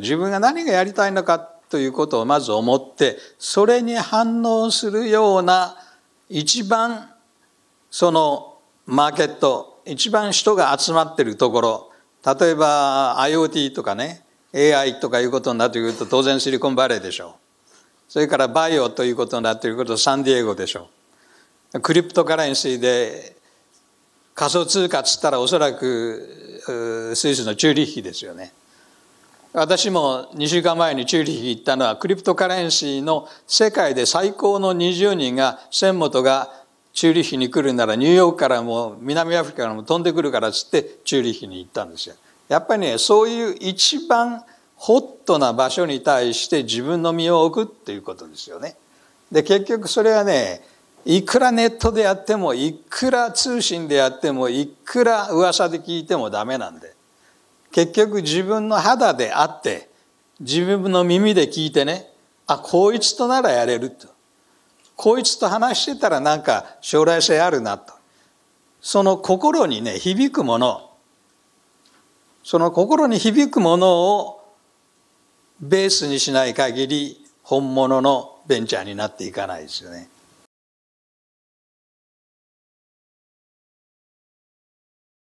自分が何がやりたいのかということをまず思ってそれに反応するような一番そのマーケット一番人が集まってるところ例えば IoT とかね AI とかいうことになってくると当然シリコンバレーでしょうそれからバイオということになってくるとサンディエゴでしょうクリプトカレンシーで仮想通貨っつったらおそらくスイスのチューリッヒですよね私も2週間前にチューリヒ行ったのはクリプトカレンシーの世界で最高の20人が専本がチューリヒに来るならニューヨークからも南アフリカからも飛んでくるからっつってチューリヒに行ったんですよ。やっぱりねそういう一番ホットな場所に対して自分の身を置くっていうことですよね。で結局それはねいくらネットでやってもいくら通信でやってもいくら噂で聞いてもダメなんで結局自分の肌であって自分の耳で聞いてねあこいつとならやれるとこいつと話してたらなんか将来性あるなとその心にね響くものその心に響くものをベースにしない限り本物のベンチャーになっていかないですよね。